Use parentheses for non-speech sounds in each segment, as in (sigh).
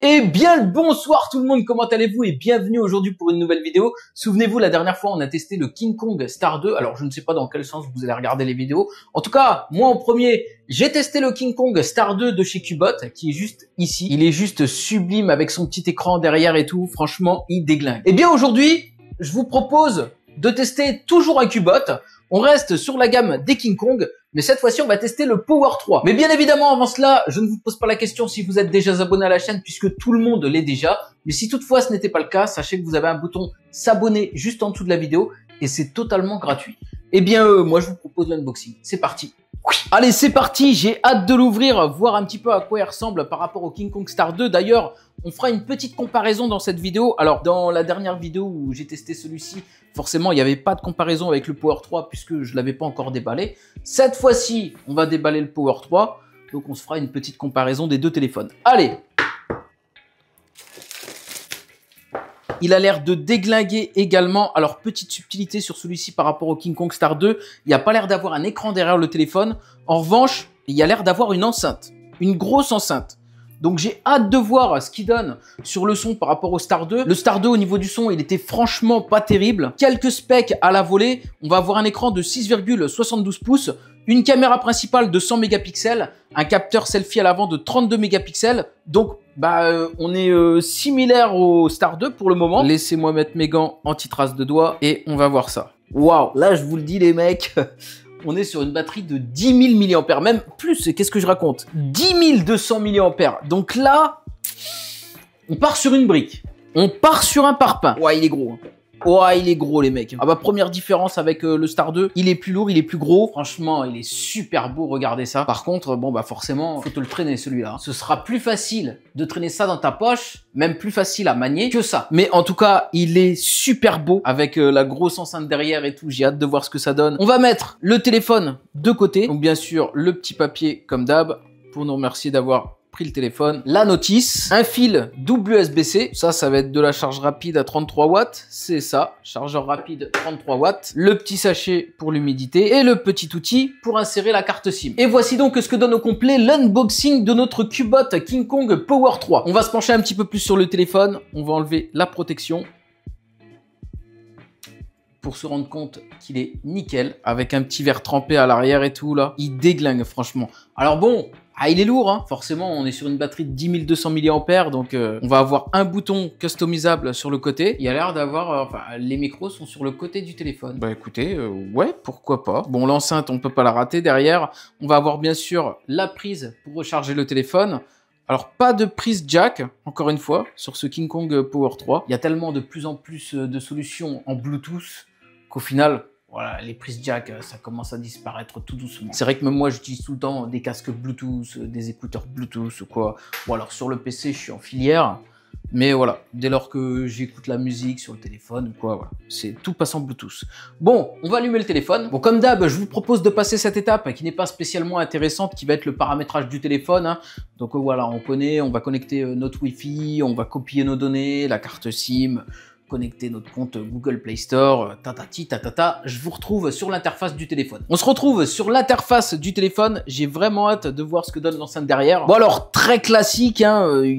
Eh bien, bonsoir tout le monde, comment allez-vous et bienvenue aujourd'hui pour une nouvelle vidéo. Souvenez-vous, la dernière fois, on a testé le King Kong Star 2. Alors, je ne sais pas dans quel sens vous allez regarder les vidéos. En tout cas, moi en premier, j'ai testé le King Kong Star 2 de chez Cubot, qui est juste ici. Il est juste sublime avec son petit écran derrière et tout. Franchement, il déglingue. Eh bien, aujourd'hui, je vous propose de tester toujours un Cubot. On reste sur la gamme des King Kong, mais cette fois-ci, on va tester le Power 3. Mais bien évidemment, avant cela, je ne vous pose pas la question si vous êtes déjà abonné à la chaîne puisque tout le monde l'est déjà. Mais si toutefois ce n'était pas le cas, sachez que vous avez un bouton s'abonner juste en dessous de la vidéo et c'est totalement gratuit. Eh bien, euh, moi, je vous propose l'unboxing. C'est parti. Allez, c'est parti, j'ai hâte de l'ouvrir, voir un petit peu à quoi il ressemble par rapport au King Kong Star 2. D'ailleurs, on fera une petite comparaison dans cette vidéo. Alors, dans la dernière vidéo où j'ai testé celui-ci, forcément, il n'y avait pas de comparaison avec le Power 3 puisque je ne l'avais pas encore déballé. Cette fois-ci, on va déballer le Power 3, donc on se fera une petite comparaison des deux téléphones. Allez, Il a l'air de déglinguer également. Alors, petite subtilité sur celui-ci par rapport au King Kong Star 2. Il n'y a pas l'air d'avoir un écran derrière le téléphone. En revanche, il y a l'air d'avoir une enceinte. Une grosse enceinte. Donc j'ai hâte de voir ce qu'il donne sur le son par rapport au Star 2. Le Star 2 au niveau du son, il était franchement pas terrible. Quelques specs à la volée, on va avoir un écran de 6,72 pouces, une caméra principale de 100 mégapixels, un capteur selfie à l'avant de 32 mégapixels, donc bah, euh, on est euh, similaire au Star 2 pour le moment. Laissez-moi mettre mes gants anti-trace de doigts et on va voir ça. Waouh, là je vous le dis les mecs, (laughs) on est sur une batterie de 10 000 mAh, même plus, qu'est-ce que je raconte 10 200 mAh, donc là, on part sur une brique. On part sur un parpaing. Ouais, il est gros. Hein. Oh, il est gros, les mecs. Ah bah, première différence avec euh, le Star 2, il est plus lourd, il est plus gros. Franchement, il est super beau, regardez ça. Par contre, bon, bah forcément, faut te le traîner, celui-là. Hein. Ce sera plus facile de traîner ça dans ta poche, même plus facile à manier que ça. Mais en tout cas, il est super beau avec euh, la grosse enceinte derrière et tout. J'ai hâte de voir ce que ça donne. On va mettre le téléphone de côté. Donc, bien sûr, le petit papier comme d'hab pour nous remercier d'avoir le téléphone, la notice, un fil WSBC, ça, ça va être de la charge rapide à 33 watts, c'est ça, chargeur rapide 33 watts, le petit sachet pour l'humidité et le petit outil pour insérer la carte SIM. Et voici donc ce que donne au complet l'unboxing de notre Cubot King Kong Power 3. On va se pencher un petit peu plus sur le téléphone, on va enlever la protection, pour se rendre compte qu'il est nickel, avec un petit verre trempé à l'arrière et tout là. Il déglingue franchement. Alors bon, ah, il est lourd, hein. forcément, on est sur une batterie de 10200 200 mAh, donc euh, on va avoir un bouton customisable sur le côté. Il y a l'air d'avoir... Euh, enfin, les micros sont sur le côté du téléphone. Bah écoutez, euh, ouais, pourquoi pas. Bon, l'enceinte, on peut pas la rater. Derrière, on va avoir bien sûr la prise pour recharger le téléphone. Alors pas de prise jack, encore une fois, sur ce King Kong Power 3. Il y a tellement de plus en plus de solutions en Bluetooth qu'au final, voilà, les prises jack, euh, ça commence à disparaître tout doucement. C'est vrai que même moi, j'utilise tout le temps des casques Bluetooth, euh, des écouteurs Bluetooth ou quoi. Ou alors sur le PC, je suis en filière. Mais voilà, dès lors que j'écoute la musique sur le téléphone ou quoi, voilà, c'est tout passant Bluetooth. Bon, on va allumer le téléphone. Bon, comme d'hab, je vous propose de passer cette étape hein, qui n'est pas spécialement intéressante, qui va être le paramétrage du téléphone. Hein. Donc euh, voilà, on connaît, on va connecter notre Wi-Fi, on va copier nos données, la carte SIM, connecter notre compte Google Play Store, euh, ta-ta-ta, je vous retrouve sur l'interface du téléphone. On se retrouve sur l'interface du téléphone, j'ai vraiment hâte de voir ce que donne l'enceinte derrière. Bon alors, très classique, hein, euh, il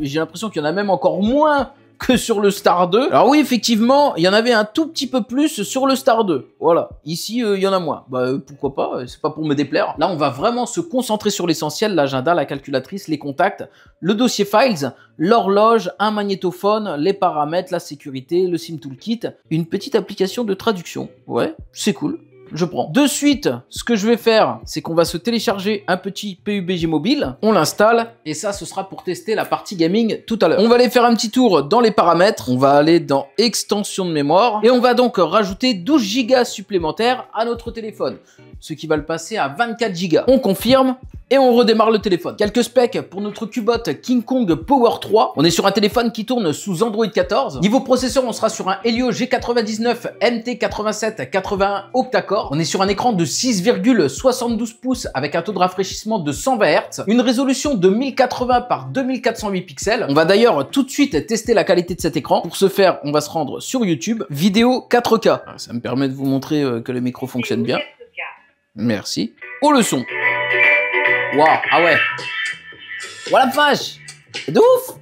j'ai l'impression qu'il y en a même encore moins que sur le Star 2. Alors oui, effectivement, il y en avait un tout petit peu plus sur le Star 2. Voilà. Ici, euh, il y en a moins. Bah euh, pourquoi pas, euh, c'est pas pour me déplaire. Là, on va vraiment se concentrer sur l'essentiel, l'agenda, la calculatrice, les contacts, le dossier files, l'horloge, un magnétophone, les paramètres, la sécurité, le SIM Toolkit, une petite application de traduction. Ouais, c'est cool je prends. De suite, ce que je vais faire, c'est qu'on va se télécharger un petit PUBG mobile, on l'installe, et ça, ce sera pour tester la partie gaming tout à l'heure. On va aller faire un petit tour dans les paramètres, on va aller dans extension de mémoire, et on va donc rajouter 12 gigas supplémentaires à notre téléphone, ce qui va le passer à 24 gigas. On confirme, et on redémarre le téléphone. Quelques specs pour notre cubot King Kong Power 3. On est sur un téléphone qui tourne sous Android 14. Niveau processeur, on sera sur un Helio G99 mt 8781 OctaCore. On est sur un écran de 6,72 pouces avec un taux de rafraîchissement de 120 Hz, une résolution de 1080 par 2408 pixels. On va d'ailleurs tout de suite tester la qualité de cet écran. Pour ce faire, on va se rendre sur YouTube, vidéo 4K. Ah, ça me permet de vous montrer euh, que le micro fonctionne bien. Merci. Au son Waouh, ah ouais. Voilà la vache de ouf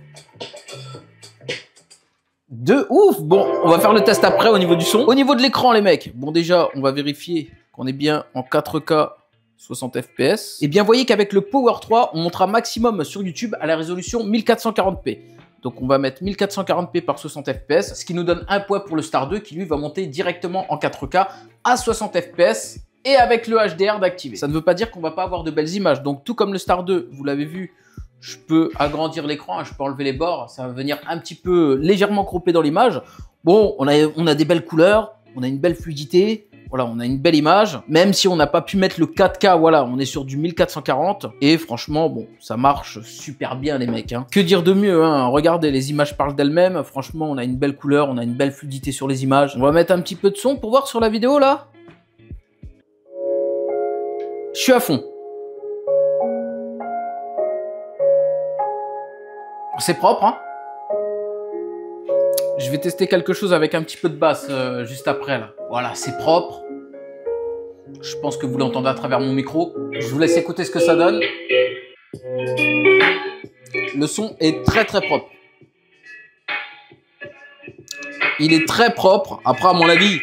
De ouf Bon, on va faire le test après au niveau du son. Au niveau de l'écran, les mecs. Bon, déjà, on va vérifier qu'on est bien en 4K 60 fps. Et bien, voyez qu'avec le Power 3, on montera maximum sur YouTube à la résolution 1440p. Donc on va mettre 1440p par 60 fps, ce qui nous donne un poids pour le Star 2 qui lui va monter directement en 4K à 60 fps et avec le HDR d'activer. Ça ne veut pas dire qu'on va pas avoir de belles images. Donc tout comme le Star 2, vous l'avez vu, je peux agrandir l'écran, je peux enlever les bords, ça va venir un petit peu légèrement cropper dans l'image. Bon, on a, on a des belles couleurs, on a une belle fluidité, voilà, on a une belle image, même si on n'a pas pu mettre le 4K, voilà, on est sur du 1440, et franchement, bon, ça marche super bien les mecs, hein. Que dire de mieux, hein? regardez, les images parlent d'elles-mêmes, franchement, on a une belle couleur, on a une belle fluidité sur les images. On va mettre un petit peu de son pour voir sur la vidéo, là je suis à fond. C'est propre, hein. Je vais tester quelque chose avec un petit peu de basse euh, juste après, là. Voilà, c'est propre. Je pense que vous l'entendez à travers mon micro. Je vous laisse écouter ce que ça donne. Le son est très très propre. Il est très propre. Après, à mon avis,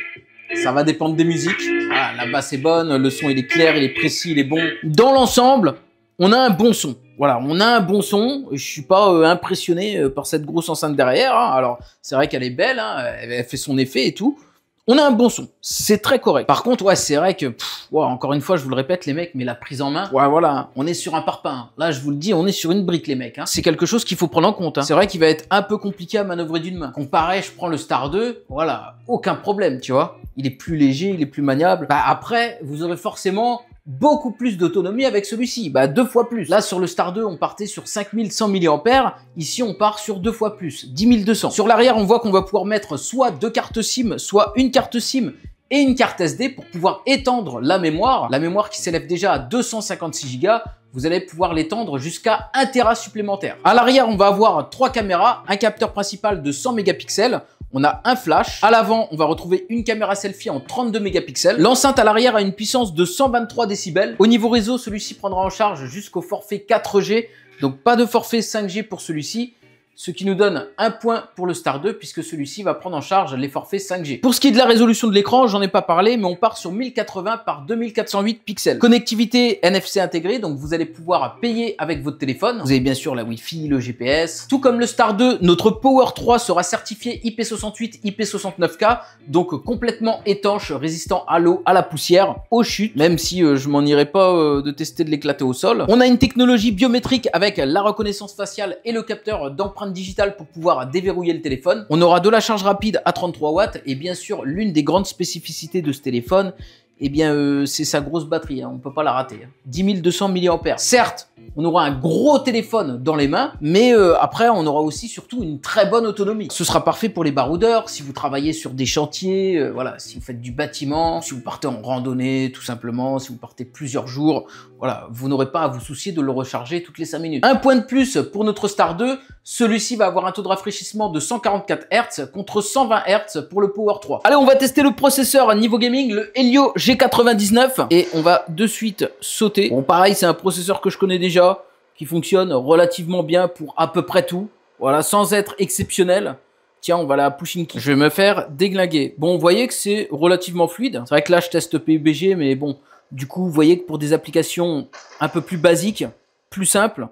ça va dépendre des musiques la, basse est bonne, le son il est clair, il est précis, il est bon. Dans l'ensemble, on a un bon son. Voilà, on a un bon son. Je suis pas euh, impressionné euh, par cette grosse enceinte derrière. Hein. Alors, c'est vrai qu'elle est belle, hein. elle fait son effet et tout. On a un bon son, c'est très correct. Par contre, ouais, c'est vrai que, encore une fois, je vous le répète, les mecs, mais la prise en main, ouais, voilà, on est sur un parpaing. Là, je vous le dis, on est sur une brique, les mecs. Hein. C'est quelque chose qu'il faut prendre en compte. Hein. C'est vrai qu'il va être un peu compliqué à manœuvrer d'une main. Comparé, je prends le Star 2, voilà, aucun problème, tu vois. Il est plus léger, il est plus maniable. Bah, après, vous aurez forcément beaucoup plus d'autonomie avec celui-ci, bah deux fois plus. Là, sur le Star 2, on partait sur 5100 mAh, ici on part sur deux fois plus, 10200. Sur l'arrière, on voit qu'on va pouvoir mettre soit deux cartes SIM, soit une carte SIM, et une carte SD pour pouvoir étendre la mémoire. La mémoire qui s'élève déjà à 256 Go, vous allez pouvoir l'étendre jusqu'à 1 Tera supplémentaire. À l'arrière, on va avoir trois caméras, un capteur principal de 100 mégapixels, on a un flash. À l'avant, on va retrouver une caméra selfie en 32 mégapixels. L'enceinte à l'arrière a une puissance de 123 décibels. Au niveau réseau, celui-ci prendra en charge jusqu'au forfait 4G, donc pas de forfait 5G pour celui-ci ce qui nous donne un point pour le Star 2 puisque celui-ci va prendre en charge les forfaits 5G. Pour ce qui est de la résolution de l'écran, j'en ai pas parlé, mais on part sur 1080 par 2408 pixels. Connectivité NFC intégrée, donc vous allez pouvoir payer avec votre téléphone. Vous avez bien sûr la Wi-Fi, le GPS. Tout comme le Star 2, notre Power 3 sera certifié IP68, IP69K, donc complètement étanche, résistant à l'eau, à la poussière, aux chutes, même si euh, je m'en irais pas euh, de tester de l'éclater au sol. On a une technologie biométrique avec la reconnaissance faciale et le capteur d'empreinte digital pour pouvoir déverrouiller le téléphone. On aura de la charge rapide à 33 watts et bien sûr l'une des grandes spécificités de ce téléphone, eh bien, euh, c'est sa grosse batterie, hein. on ne peut pas la rater. 10200 10 200 mAh. Certes, on aura un gros téléphone dans les mains, mais euh, après, on aura aussi surtout une très bonne autonomie. Ce sera parfait pour les baroudeurs, si vous travaillez sur des chantiers, euh, voilà, si vous faites du bâtiment, si vous partez en randonnée, tout simplement, si vous partez plusieurs jours, voilà, vous n'aurez pas à vous soucier de le recharger toutes les 5 minutes. Un point de plus pour notre Star 2, celui-ci va avoir un taux de rafraîchissement de 144 Hz contre 120 Hz pour le Power 3. Allez, on va tester le processeur niveau gaming, le Helio G99 et on va de suite sauter. Bon, pareil, c'est un processeur que je connais déjà, qui fonctionne relativement bien pour à peu près tout. Voilà, sans être exceptionnel. Tiens, on va la pushing Je vais me faire déglinguer. Bon, vous voyez que c'est relativement fluide. C'est vrai que là, je teste PUBG, mais bon, du coup, vous voyez que pour des applications un peu plus basiques, plus simples,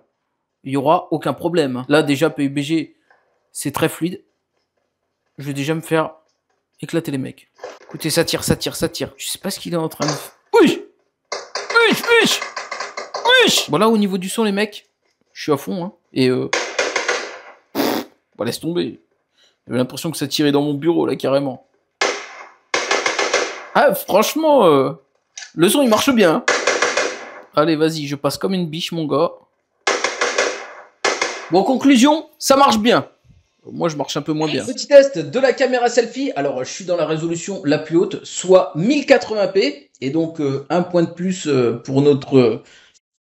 il n'y aura aucun problème. Là, déjà, PUBG, c'est très fluide. Je vais déjà me faire éclater les mecs. Écoutez, ça tire, ça tire, ça tire. Je sais pas ce qu'il est en train de faire. Oui Oui Oui Oui Voilà, au niveau du son, les mecs, je suis à fond, hein. Et euh. Bah, laisse tomber. J'avais l'impression que ça tirait dans mon bureau, là, carrément. Ah, franchement, euh, le son, il marche bien. Hein. Allez, vas-y, je passe comme une biche, mon gars. Bon, conclusion, ça marche bien moi je marche un peu moins bien. Petit test de la caméra selfie. Alors je suis dans la résolution la plus haute, soit 1080p, et donc euh, un point de plus euh, pour notre euh,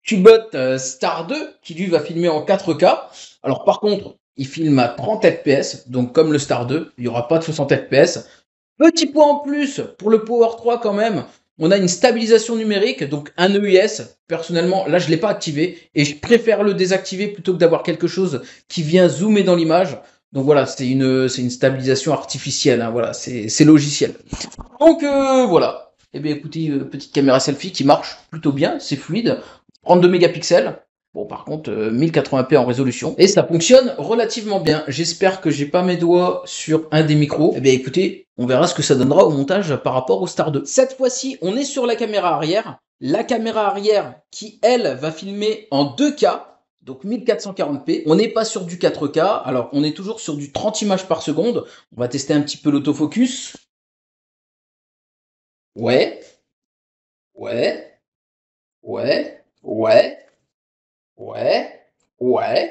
Cubot Star 2 qui lui va filmer en 4K. Alors par contre, il filme à 30 fps, donc comme le Star 2, il n'y aura pas de 60 fps. Petit point en plus pour le Power 3 quand même. On a une stabilisation numérique, donc un EIS. Personnellement, là, je ne l'ai pas activé et je préfère le désactiver plutôt que d'avoir quelque chose qui vient zoomer dans l'image. Donc voilà, c'est une, une stabilisation artificielle, hein, voilà, c'est logiciel. Donc euh, voilà. Eh bien écoutez, euh, petite caméra selfie qui marche plutôt bien, c'est fluide, 32 mégapixels. Bon par contre, 1080p euh, en résolution. Et ça fonctionne relativement bien. J'espère que j'ai pas mes doigts sur un des micros. Eh bien écoutez, on verra ce que ça donnera au montage par rapport au Star 2. Cette fois-ci, on est sur la caméra arrière. La caméra arrière qui, elle, va filmer en 2K donc 1440p, on n'est pas sur du 4K, alors on est toujours sur du 30 images par seconde. On va tester un petit peu l'autofocus. Ouais. Ouais. Ouais. Ouais. Ouais. Ouais.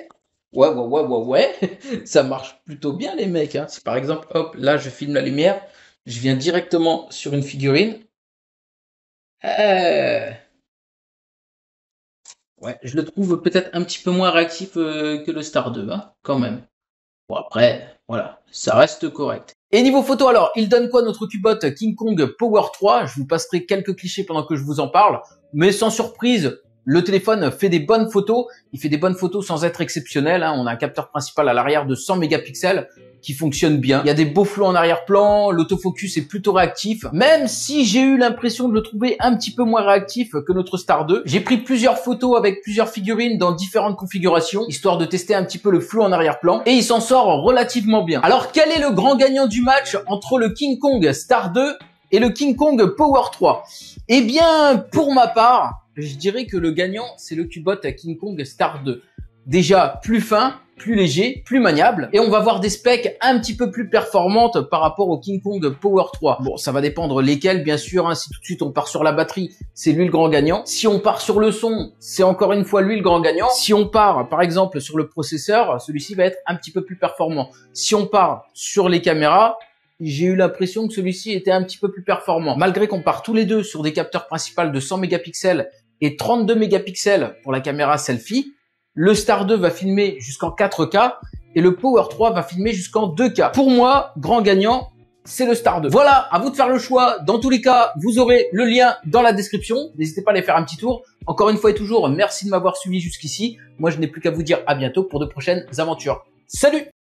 Ouais, ouais, ouais, ouais, ouais. (laughs) Ça marche plutôt bien les mecs. Hein. par exemple, hop, là je filme la lumière, je viens directement sur une figurine. Euh... Ouais, je le trouve peut-être un petit peu moins réactif euh, que le Star 2, hein, quand même. Bon après, voilà, ça reste correct. Et niveau photo alors, il donne quoi notre Cubot King Kong Power 3 Je vous passerai quelques clichés pendant que je vous en parle, mais sans surprise, le téléphone fait des bonnes photos. Il fait des bonnes photos sans être exceptionnel. Hein. On a un capteur principal à l'arrière de 100 mégapixels qui fonctionne bien. Il y a des beaux flots en arrière-plan, l'autofocus est plutôt réactif. Même si j'ai eu l'impression de le trouver un petit peu moins réactif que notre Star 2, j'ai pris plusieurs photos avec plusieurs figurines dans différentes configurations, histoire de tester un petit peu le flou en arrière-plan, et il s'en sort relativement bien. Alors quel est le grand gagnant du match entre le King Kong Star 2 et le King Kong Power 3 Eh bien, pour ma part, je dirais que le gagnant, c'est le Cubot King Kong Star 2. Déjà plus fin, plus léger, plus maniable. Et on va voir des specs un petit peu plus performantes par rapport au King Kong Power 3. Bon, ça va dépendre lesquels, bien sûr. Hein. Si tout de suite on part sur la batterie, c'est lui le grand gagnant. Si on part sur le son, c'est encore une fois lui le grand gagnant. Si on part, par exemple, sur le processeur, celui-ci va être un petit peu plus performant. Si on part sur les caméras, j'ai eu l'impression que celui-ci était un petit peu plus performant. Malgré qu'on part tous les deux sur des capteurs principaux de 100 mégapixels et 32 mégapixels pour la caméra selfie. Le Star 2 va filmer jusqu'en 4K et le Power 3 va filmer jusqu'en 2K. Pour moi, grand gagnant, c'est le Star 2. Voilà, à vous de faire le choix. Dans tous les cas, vous aurez le lien dans la description. N'hésitez pas à aller faire un petit tour. Encore une fois et toujours, merci de m'avoir suivi jusqu'ici. Moi, je n'ai plus qu'à vous dire à bientôt pour de prochaines aventures. Salut